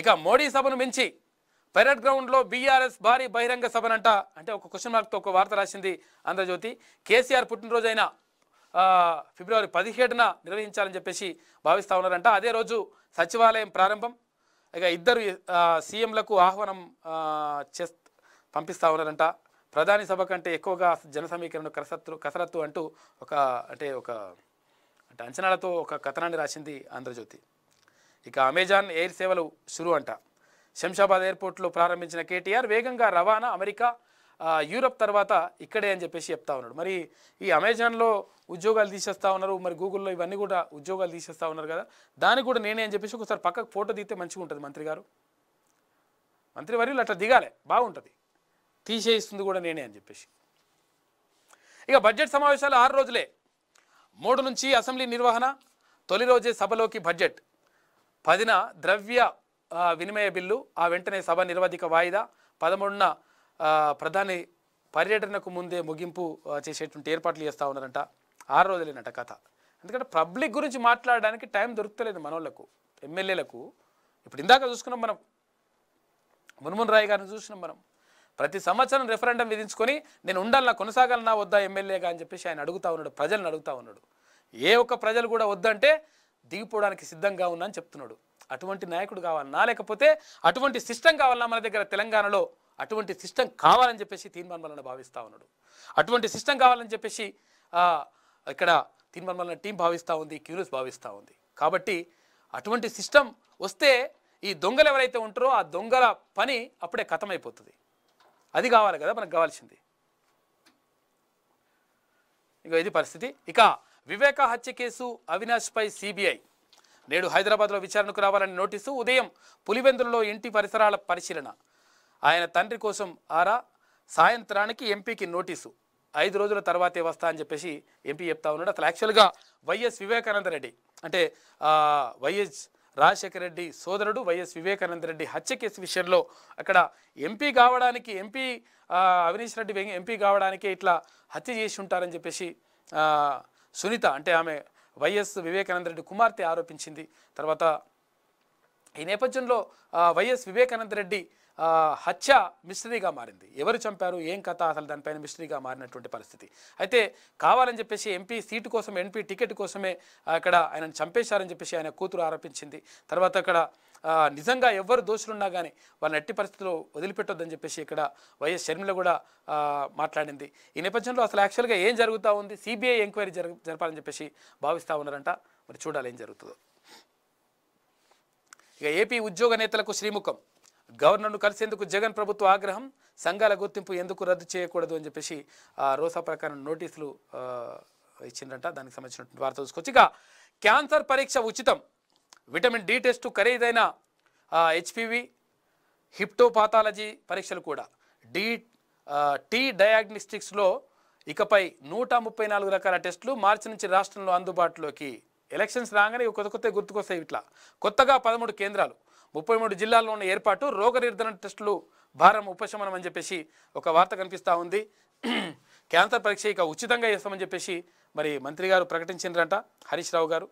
ఇక మోడీ సభను మించి పెరడ్ గ్రౌండ్లో బీఆర్ఎస్ భారీ బహిరంగ సభనంట అంటే ఒక క్వశ్చన్ మార్క్తో ఒక వార్త రాసింది ఆంధ్రజ్యోతి కేసీఆర్ పుట్టినరోజైన ఫిబ్రవరి పదిహేడున నిర్వహించాలని చెప్పేసి భావిస్తూ ఉన్నారంట అదే రోజు సచివాలయం ప్రారంభం ఇక ఇద్దరు సీఎంలకు ఆహ్వానం చే పంపిస్తూ ఉన్నారంట ప్రధాని సభ కంటే ఎక్కువగా జన సమీకరణ కసరత్తు కసరత్తు అంటూ ఒక అంటే ఒక అంటే అంచనాలతో ఒక కథనాన్ని రాసింది ఆంధ్రజ్యోతి ఇక అమెజాన్ ఎయిర్ సేవలు షురు అంట శంషాబాద్ ఎయిర్పోర్ట్లో ప్రారంభించిన కేటీఆర్ వేగంగా రవాణా అమెరికా యూరప్ తర్వాత ఇక్కడే అని చెప్పేసి చెప్తా ఉన్నాడు మరి ఈ అమెజాన్లో ఉద్యోగాలు తీసేస్తా ఉన్నారు మరి గూగుల్లో ఇవన్నీ కూడా ఉద్యోగాలు తీసేస్తా ఉన్నారు కదా దానికి కూడా నేనే అని చెప్పేసి ఒకసారి పక్కకు ఫోటో తీస్తే మంచిగా ఉంటుంది మంత్రి గారు మంత్రి వర్యులు అట్లా దిగాలి బాగుంటుంది తీసేయిస్తుంది కూడా నేనే అని చెప్పేసి ఇక బడ్జెట్ సమావేశాలు ఆరు రోజులే మూడు నుంచి అసెంబ్లీ నిర్వహణ తొలి రోజే సభలోకి బడ్జెట్ పదిన ద్రవ్య వినిమయ బిల్లు ఆ వెంటనే సభ నిరవధిక వాయిదా పదమూడున ప్రధాని పర్యటనకు ముందే ముగింపు చేసేటువంటి ఏర్పాట్లు చేస్తూ ఉన్నారంట ఆరు రోజులైనట కథ ఎందుకంటే పబ్లిక్ గురించి మాట్లాడడానికి టైం దొరుకుతలేదు మనోళ్లకు ఎమ్మెల్యేలకు ఇప్పుడు ఇందాక చూసుకున్నాం మనం మున్మున్ రాయ్ గారిని చూసినాం మనం ప్రతి సంవత్సరం రెఫరెండం విధించుకొని నేను ఉండాలన్నా కొనసాగాలన్నా వద్దా ఎమ్మెల్యేగా అని చెప్పేసి ఆయన అడుగుతా ఉన్నాడు ప్రజలను అడుగుతా ఉన్నాడు ఏ ఒక్క ప్రజలు కూడా వద్దంటే దిగిపోవడానికి సిద్ధంగా ఉన్నా అని చెప్తున్నాడు అటువంటి నాయకుడు కావాలన్నా లేకపోతే అటువంటి సిస్టమ్ కావాలన్నా మన దగ్గర తెలంగాణలో అటువంటి సిస్టమ్ కావాలని చెప్పేసి తీన్మన్మలను భావిస్తూ ఉన్నాడు అటువంటి సిస్టమ్ కావాలని చెప్పేసి ఇక్కడ తీన్మన్మలన టీం భావిస్తూ ఉంది క్యూరియస్ భావిస్తూ ఉంది కాబట్టి అటువంటి సిస్టమ్ వస్తే ఈ దొంగలు ఎవరైతే ఉంటారో ఆ దొంగల పని అప్పుడే కథమైపోతుంది అది కావాలి కదా మనకు కావాల్సింది ఇక ఇది పరిస్థితి ఇక వివేక హత్య కేసు అవినాష్పై సిబిఐ నేడు హైదరాబాద్లో విచారణకు రావాలని నోటీసు ఉదయం పులివెందులలో ఇంటి పరిసరాల పరిశీలన ఆయన తండ్రి కోసం ఆరా సాయంత్రానికి ఎంపీకి నోటీసు ఐదు రోజుల తర్వాతే వస్తా అని చెప్పేసి ఎంపీ చెప్తా ఉన్నాడు అసలు యాక్చువల్గా వైఎస్ వివేకానంద రెడ్డి అంటే వైఎస్ రాజశేఖర రెడ్డి సోదరుడు వైఎస్ వివేకానంద రెడ్డి హత్య కేసు విషయంలో అక్కడ ఎంపీ కావడానికి ఎంపీ అవినీష్ రెడ్డి ఎంపీ కావడానికి ఇట్లా హత్య చేసి ఉంటారని చెప్పేసి సునీత అంటే ఆమె వైఎస్ వివేకానంద రెడ్డి కుమార్తె ఆరోపించింది తర్వాత ఈ నేపథ్యంలో వైఎస్ వివేకానంద రెడ్డి హత్య మిస్టరీగా మారింది ఎవరు చంపారు ఏం కథ అసలు దానిపైన మిస్టరీగా మారినటువంటి పరిస్థితి అయితే కావాలని చెప్పేసి ఎంపీ సీటు కోసం ఎంపీ టికెట్ కోసమే అక్కడ ఆయనను చంపేశారని చెప్పేసి ఆయన కూతురు ఆరోపించింది తర్వాత అక్కడ నిజంగా ఎవరు దోషులున్నా కానీ వాళ్ళని ఎట్టి పరిస్థితుల్లో వదిలిపెట్టొద్దని చెప్పేసి ఇక్కడ వైఎస్ షర్మిల కూడా మాట్లాడింది ఈ నేపథ్యంలో అసలు యాక్చువల్గా ఏం జరుగుతూ ఉంది సిబిఐ ఎంక్వైరీ జరపాలని చెప్పేసి భావిస్తూ ఉన్నారంట మరి చూడాలి ఏం జరుగుతుందో ఇక ఏపీ ఉద్యోగ నేతలకు శ్రీముఖం గవర్నర్ను కలిసేందుకు జగన్ ప్రభుత్వ ఆగ్రహం సంఘాల గుర్తింపు ఎందుకు రద్దు చేయకూడదు అని చెప్పేసి రోసా ప్రకారం నోటీసులు ఇచ్చిందంట దానికి సంబంధించినటువంటి వార్త చూసుకోవచ్చు ఇక క్యాన్సర్ పరీక్ష ఉచితం విటమిన్ డి టెస్ట్ ఖరీదైన హెచ్పివి హిప్టోపాథాలజీ పరీక్షలు కూడా డి టీ డయాగ్నోస్టిక్స్లో ఇకపై నూట ముప్పై నాలుగు రకాల టెస్టులు మార్చి నుంచి రాష్ట్రంలో అందుబాటులోకి ఎలక్షన్స్ రాగానే కొత్త కొత్త గుర్తుకొస్తాయి ఇట్లా కొత్తగా పదమూడు కేంద్రాలు ముప్పై మూడు జిల్లాల్లో ఉన్న ఏర్పాటు రోగ నిర్ధారణ టెస్టులు భారం ఉపశమనం అని చెప్పేసి ఒక వార్త కనిపిస్తూ ఉంది క్యాన్సర్ పరీక్ష ఇక ఉచితంగా చేస్తామని చెప్పేసి మరి మంత్రి గారు ప్రకటించిండ్రంట హరీష్ రావు గారు